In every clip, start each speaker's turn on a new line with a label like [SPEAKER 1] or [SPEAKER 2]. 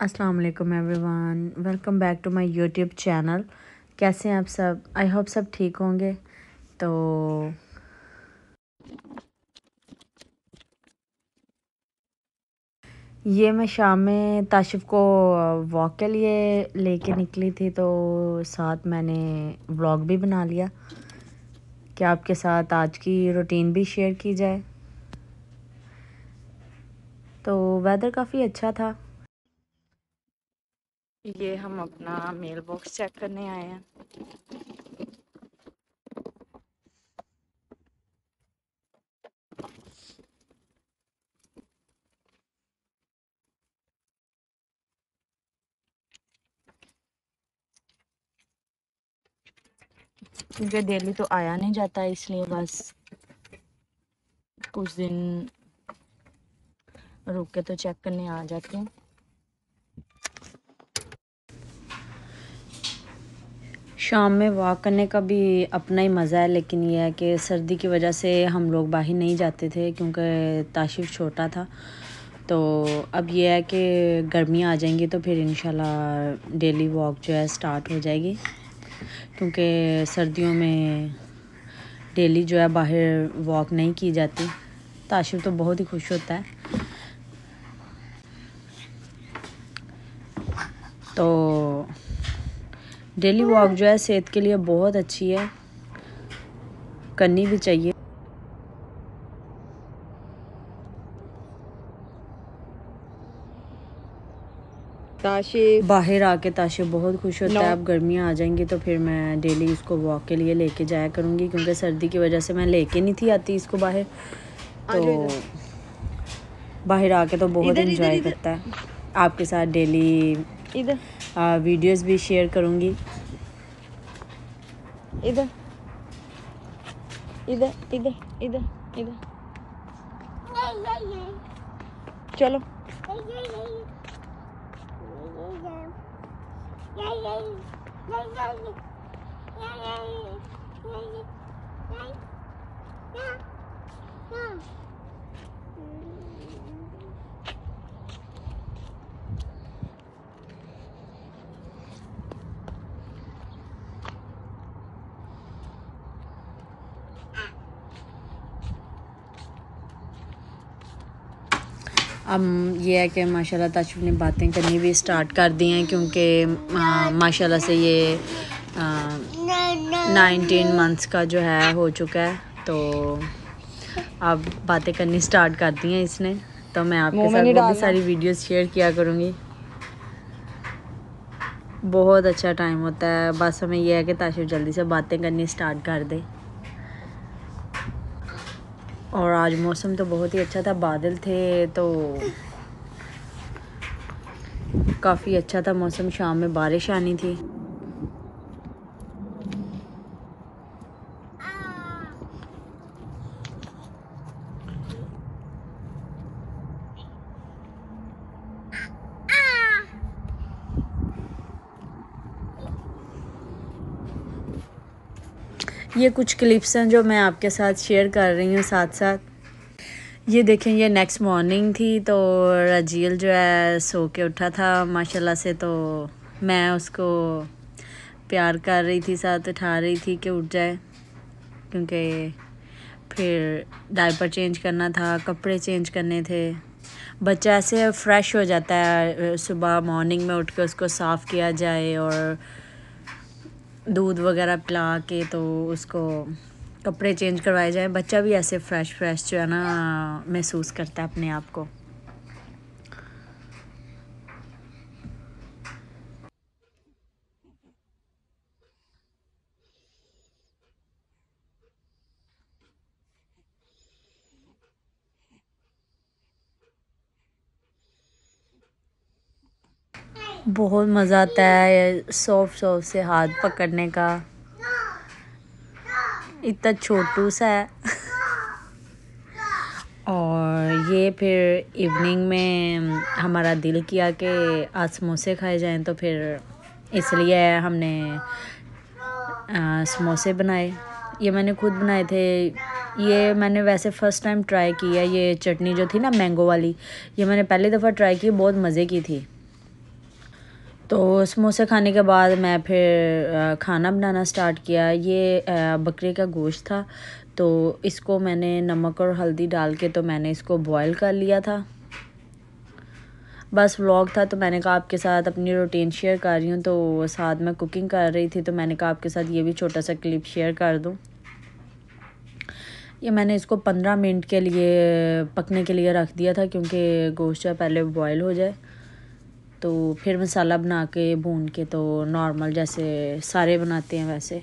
[SPEAKER 1] अस्सलाम वालेकुम everyone welcome back to my YouTube channel कैसे हैं आप सब आई होप सब ठीक होंगे तो ये मैं शाम में ताशिफ को वॉक के लिए लेके निकली थी तो साथ मैंने व्लॉग भी बना लिया क्या आपके साथ आज की रूटीन भी शेयर की जाए तो वेदर काफ़ी अच्छा था ये हम अपना मेल बॉक्स चेक करने आए हैं क्योंकि डेली तो आया नहीं जाता इसलिए बस कुछ दिन रुक के तो चेक करने आ जाते हैं शाम में वॉक करने का भी अपना ही मज़ा है लेकिन यह है कि सर्दी की वजह से हम लोग बाहर नहीं जाते थे क्योंकि ताशिफ छोटा था तो अब यह है कि गर्मियाँ आ जाएंगी तो फिर इंशाल्लाह डेली वॉक जो है स्टार्ट हो जाएगी क्योंकि सर्दियों में डेली जो है बाहर वॉक नहीं की जाती ताशिर तो बहुत ही खुश होता है तो डेली वॉक जो है सेहत के लिए बहुत अच्छी है करनी भी चाहिए ताशे बाहर आके ताशे बहुत खुश होता है अब गर्मियाँ आ जाएंगी तो फिर मैं डेली इसको वॉक के लिए लेके जाया करूँगी क्योंकि सर्दी की वजह से मैं लेके नहीं थी आती इसको बाहर तो बाहर आके तो बहुत इंजॉय करता है आपके साथ डेली इधर वीडियोस भी शेयर करूँगी इधर इधर इधर इधर इधर चलो Yeah. अब ये है कि माशाल्लाह ताशुफ ने बातें करनी भी स्टार्ट कर दी हैं क्योंकि माशाल्लाह से ये नाइनटीन मंथ्स का जो है हो चुका है तो अब बातें करनी स्टार्ट कर दी हैं इसने तो मैं आपके साथ बहुत सारी वीडियोस शेयर किया करूँगी बहुत अच्छा टाइम होता है बस हमें यह है कि ताशुफ जल्दी से बातें करनी स्टार्ट कर दे और आज मौसम तो बहुत ही अच्छा था बादल थे तो काफ़ी अच्छा था मौसम शाम में बारिश आनी थी ये कुछ क्लिप्स हैं जो मैं आपके साथ शेयर कर रही हूँ साथ साथ ये देखें ये नेक्स्ट मॉर्निंग थी तो रजील जो है सो के उठा था माशाल्लाह से तो मैं उसको प्यार कर रही थी साथ उठा रही थी कि उठ जाए क्योंकि फिर डायपर चेंज करना था कपड़े चेंज करने थे बच्चा ऐसे फ्रेश हो जाता है सुबह मॉर्निंग में उठ कर उसको साफ़ किया जाए और दूध वगैरह पिला के तो उसको कपड़े चेंज करवाए जाए बच्चा भी ऐसे फ्रेश फ्रेश जो है ना महसूस करता है अपने आप को बहुत मज़ा आता है सॉफ्ट सॉफ्ट से हाथ पकड़ने का इतना छोटू सा है और ये फिर इवनिंग में हमारा दिल किया कि आज समोसे खाए जाएं तो फिर इसलिए हमने समोसे बनाए ये मैंने खुद बनाए थे ये मैंने वैसे फ़र्स्ट टाइम ट्राई किया ये चटनी जो थी ना मैंगो वाली ये मैंने पहली दफ़ा ट्राई की बहुत मज़े की थी तो समोसे खाने के बाद मैं फिर खाना बनाना स्टार्ट किया ये बकरे का गोश्त था तो इसको मैंने नमक और हल्दी डाल के तो मैंने इसको बॉईल कर लिया था बस व्लॉग था तो मैंने कहा आपके साथ अपनी रूटीन शेयर कर रही हूँ तो साथ में कुकिंग कर रही थी तो मैंने कहा आपके साथ ये भी छोटा सा क्लिप शेयर कर दूँ ये मैंने इसको पंद्रह मिनट के लिए पकने के लिए रख दिया था क्योंकि गोश्त जो पहले बॉयल हो जाए तो फिर मसाला बना के भून के तो नॉर्मल जैसे सारे बनाते हैं वैसे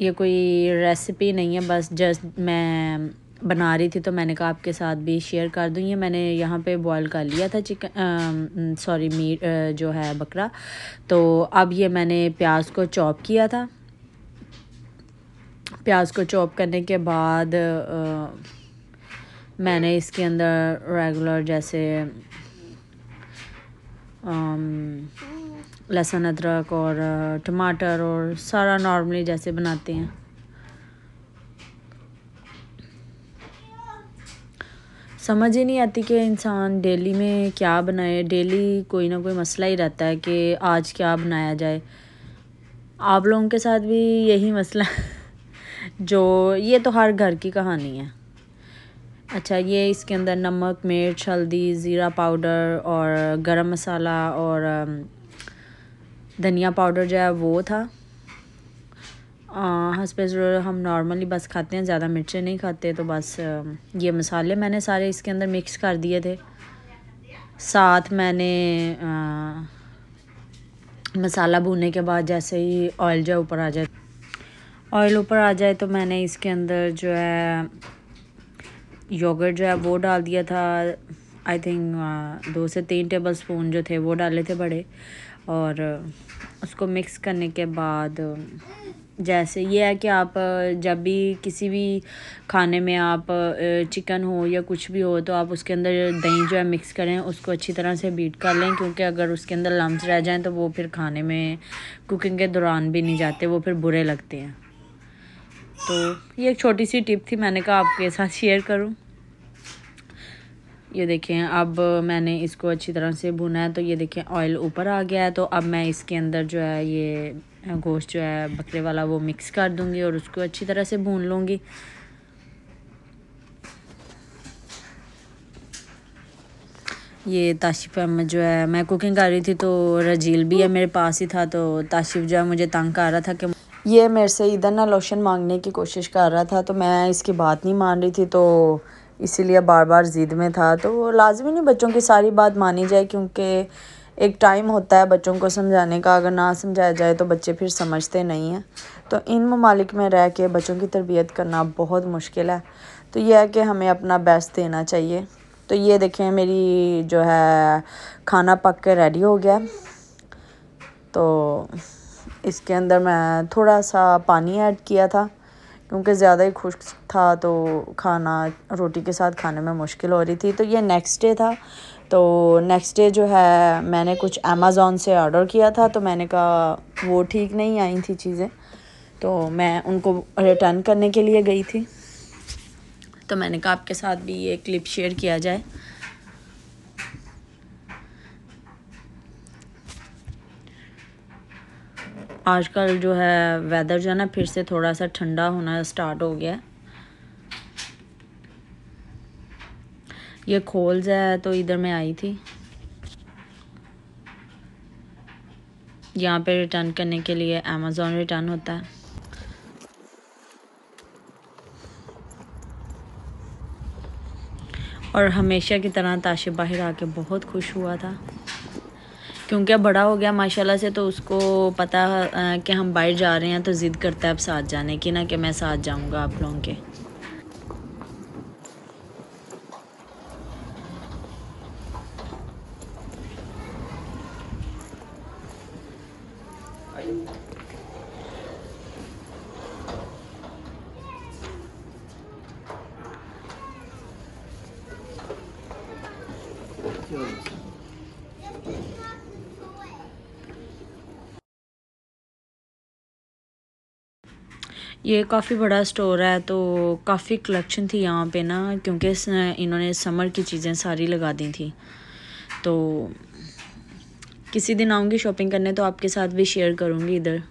[SPEAKER 1] ये कोई रेसिपी नहीं है बस जस्ट मैं बना रही थी तो मैंने कहा आपके साथ भी शेयर कर दूँ ये मैंने यहाँ पे बॉईल कर लिया था चिकन सॉरी मीट जो है बकरा तो अब ये मैंने प्याज को चॉप किया था प्याज को चॉप करने के बाद आ, मैंने इसके अंदर रेगुलर जैसे Um, लहसुन अदरक और uh, टमाटर और सारा नॉर्मली जैसे बनाते हैं समझ ही नहीं आती कि इंसान डेली में क्या बनाए डेली कोई ना कोई मसला ही रहता है कि आज क्या बनाया जाए आप लोगों के साथ भी यही मसला जो ये तो हर घर की कहानी है अच्छा ये इसके अंदर नमक मिर्च हल्दी ज़ीरा पाउडर और गरम मसाला और धनिया पाउडर जो है वो था हंसपे ज़रूर हम नॉर्मली बस खाते हैं ज़्यादा मिर्चें नहीं खाते तो बस ये मसाले मैंने सारे इसके अंदर मिक्स कर दिए थे साथ मैंने आ, मसाला भूनने के बाद जैसे ही ऑयल जो ऊपर आ जाए ऑयल ऊपर आ जाए तो मैंने इसके अंदर जो है योगर्ट जो है वो डाल दिया था आई थिंक दो से तीन टेबल स्पून जो थे वो डाले थे बड़े और उसको मिक्स करने के बाद जैसे ये है कि आप जब भी किसी भी खाने में आप चिकन हो या कुछ भी हो तो आप उसके अंदर दही जो है मिक्स करें उसको अच्छी तरह से बीट कर लें क्योंकि अगर उसके अंदर लम्स रह जाएं तो वो फिर खाने में कुकिंग के दौरान भी नहीं जाते वो फिर बुरे लगते हैं तो ये एक छोटी सी टिप थी मैंने कहा आपके साथ शेयर करूँ ये देखें अब मैंने इसको अच्छी तरह से भुना है तो ये देखें ऑयल ऊपर आ गया है तो अब मैं इसके अंदर जो है ये गोश्त जो है बकरे वाला वो मिक्स कर दूँगी और उसको अच्छी तरह से भून लूँगी ये ताशिफ अहमद जो है मैं कुकिंग कर रही थी तो रजील भी है मेरे पास ही था तो ताशिफ जो है मुझे तंग कर रहा था कि ये मेरे से इधर ना लोशन मांगने की कोशिश कर रहा था तो मैं इसकी बात नहीं मान रही थी तो इसीलिए बार बार ज़िद में था तो लाजमी नहीं बच्चों की सारी बात मानी जाए क्योंकि एक टाइम होता है बच्चों को समझाने का अगर ना समझाया जाए तो बच्चे फिर समझते नहीं हैं तो इन ममालिक में रह के बच्चों की तरबियत करना बहुत मुश्किल है तो यह है कि हमें अपना बेस्ट देना चाहिए तो ये देखें मेरी जो है खाना पक के रेडी हो गया तो इसके अंदर मैं थोड़ा सा पानी ऐड किया था क्योंकि ज़्यादा ही खुश था तो खाना रोटी के साथ खाने में मुश्किल हो रही थी तो ये नेक्स्ट डे था तो नेक्स्ट डे जो है मैंने कुछ अमेज़ोन से ऑर्डर किया था तो मैंने कहा वो ठीक नहीं आई थी चीज़ें तो मैं उनको रिटर्न करने के लिए गई थी तो मैंने कहा आपके साथ भी ये क्लिप शेयर किया जाए आजकल जो है वेदर जो है ना फिर से थोड़ा सा ठंडा होना स्टार्ट हो गया ये खोल्स है तो इधर मैं आई थी यहाँ पे रिटर्न करने के लिए अमेज़ोन रिटर्न होता है और हमेशा की तरह ताशिब बाहर आके बहुत खुश हुआ था क्योंकि अब बड़ा हो गया माशाल्लाह से तो उसको पता कि हम बाहर जा रहे हैं तो ज़िद करता है अब साथ जाने की ना कि मैं साथ जाऊंगा आप लोगों के ये काफ़ी बड़ा स्टोर है तो काफ़ी कलेक्शन थी यहाँ पे ना क्योंकि इन्होंने समर की चीज़ें सारी लगा दी थी तो किसी दिन आऊँगी शॉपिंग करने तो आपके साथ भी शेयर करूँगी इधर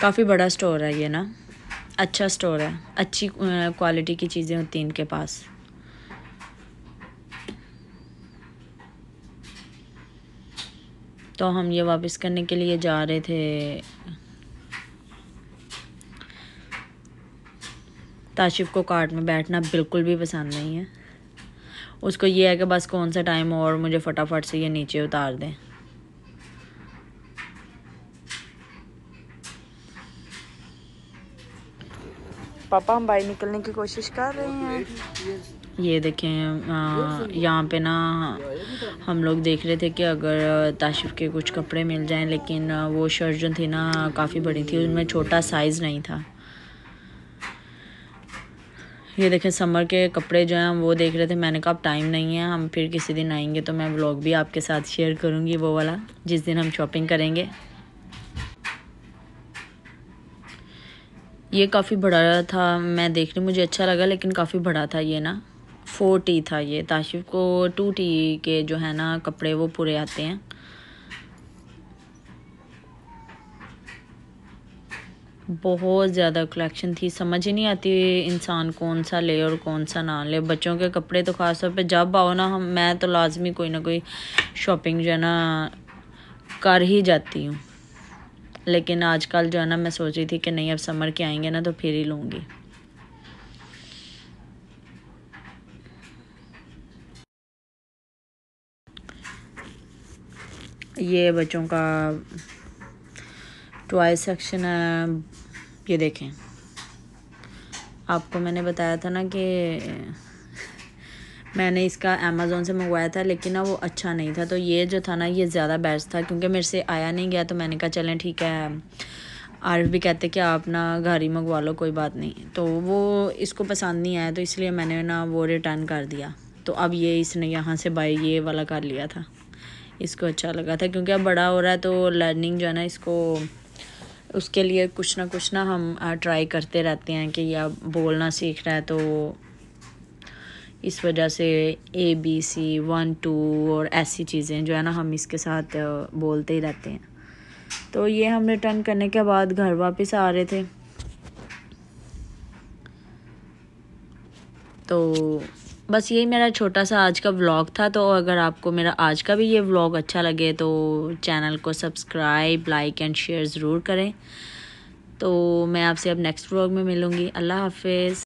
[SPEAKER 1] काफ़ी बड़ा स्टोर है ये ना अच्छा स्टोर है अच्छी क्वालिटी की चीज़ें होती हैं इनके पास तो हम ये वापस करने के लिए जा रहे थे ताशिफ को कार्ट में बैठना बिल्कुल भी पसंद नहीं है उसको ये है कि बस कौन सा टाइम और मुझे फटाफट से ये नीचे उतार दें पापा हम बाहर निकलने की कोशिश कर रहे हैं तो ये देखें यहाँ पे ना हम लोग देख रहे थे कि अगर ताशिफ के कुछ कपड़े मिल जाएं लेकिन वो शर्ट जो थी ना काफ़ी बड़ी थी उनमें छोटा साइज़ नहीं था ये देखें समर के कपड़े जो हैं हम वो देख रहे थे मैंने कहा अब टाइम नहीं है हम फिर किसी दिन आएंगे तो मैं व्लॉग भी आपके साथ शेयर करूँगी वो वाला जिस दिन हम शॉपिंग करेंगे ये काफ़ी बड़ा था मैं देख रही मुझे अच्छा लगा लेकिन काफ़ी बड़ा था ये ना फोर टी था ये ताशिफ को टू टी के जो है ना कपड़े वो पूरे आते हैं बहुत ज़्यादा कलेक्शन थी समझ ही नहीं आती इंसान कौन सा ले और कौन सा ना ले बच्चों के कपड़े तो ख़ास तौर पे जब आओ ना हम मैं तो लाजमी कोई ना कोई शॉपिंग जो है ना कर ही जाती हूँ लेकिन आजकल जो है ना मैं सोच रही थी कि नहीं अब समर के आएंगे ना तो फिर ही लूँगी ये बच्चों का टॉय सेक्शन है ये देखें आपको मैंने बताया था ना कि मैंने इसका अमेज़ोन से मंगवाया था लेकिन ना वो अच्छा नहीं था तो ये जो था ना ये ज़्यादा बेस्ट था क्योंकि मेरे से आया नहीं गया तो मैंने कहा चलें ठीक है आरिफ भी कहते कि आप ना घर ही मंगवा लो कोई बात नहीं तो वो इसको पसंद नहीं आया तो इसलिए मैंने ना वो रिटर्न कर दिया तो अब ये इसने यहाँ से बाई ये वाला कर लिया था इसको अच्छा लगा था क्योंकि अब बड़ा हो रहा है तो लर्निंग जो है ना इसको उसके लिए कुछ ना कुछ ना हम ट्राई करते रहते हैं कि या बोलना सीख रहा है तो इस वजह से A B C one two और ऐसी चीज़ें जो है ना हम इसके साथ बोलते ही रहते हैं तो ये हम रिटर्न करने के बाद घर वापस आ रहे थे तो बस यही मेरा छोटा सा आज का व्लॉग था तो अगर आपको मेरा आज का भी ये व्लॉग अच्छा लगे तो चैनल को सब्सक्राइब लाइक एंड शेयर ज़रूर करें तो मैं आपसे अब नेक्स्ट व्लॉग में मिलूँगी अल्लाह हाफिज़